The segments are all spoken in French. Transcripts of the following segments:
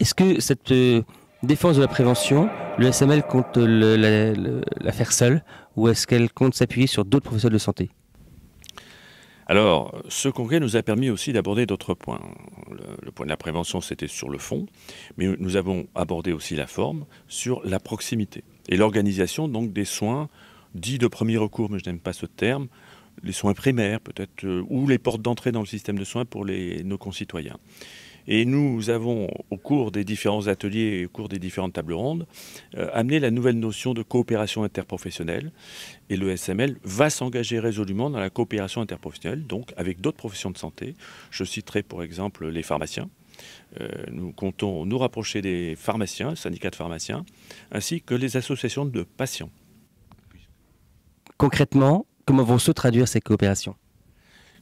Est-ce que cette euh, défense de la prévention, le SML compte la, faire seule ou est-ce qu'elle compte s'appuyer sur d'autres professionnels de santé alors, ce congrès nous a permis aussi d'aborder d'autres points. Le, point de la prévention, c'était sur le fond, mais nous avons abordé aussi la forme sur la proximité et l'organisation donc des soins dits de premier recours, mais je n'aime pas ce terme, les soins primaires peut-être, euh, ou les portes d'entrée dans le système de soins pour nos concitoyens. Et nous avons, au cours des différents ateliers et au cours des différentes tables rondes, euh, amené la nouvelle notion de coopération interprofessionnelle. Et le SML va s'engager résolument dans la coopération interprofessionnelle, donc avec d'autres professions de santé. Je citerai pour exemple les pharmaciens. Euh, nous comptons nous rapprocher des pharmaciens, syndicats de pharmaciens, ainsi que les associations de patients. Concrètement, comment vont se traduire ces coopérations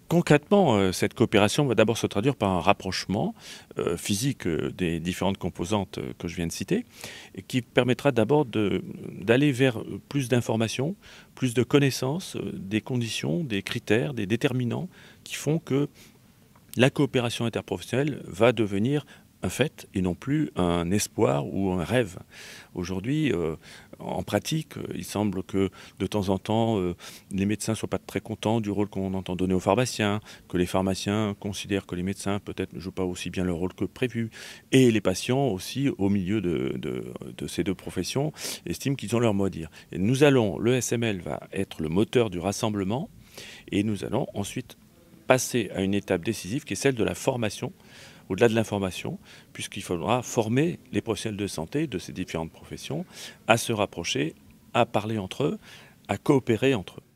Concrètement, euh, cette coopération va d'abord se traduire par un rapprochement euh, physique euh, des différentes composantes que je viens de citer, qui permettra d'abord d'aller vers plus d'informations, plus de connaissances des conditions, des critères, des déterminants qui font que la coopération interprofessionnelle va devenir un fait et non plus un espoir ou un rêve. Aujourd'hui, euh, en pratique, il semble que de temps en temps, euh, les médecins ne soient pas très contents du rôle qu'on entend donner aux pharmaciens, que les pharmaciens considèrent que les médecins peut-être ne jouent pas aussi bien leur rôle que prévu, et les patients aussi, au milieu de, ces deux professions, estiment qu'ils ont leur mot à dire. nous allons, le SML va être le moteur du rassemblement, et nous allons ensuite passer à une étape décisive qui est celle de la formation au-delà de l'information, puisqu'il faudra former les professionnels de santé de ces différentes professions à se rapprocher, à parler entre eux, à coopérer entre eux.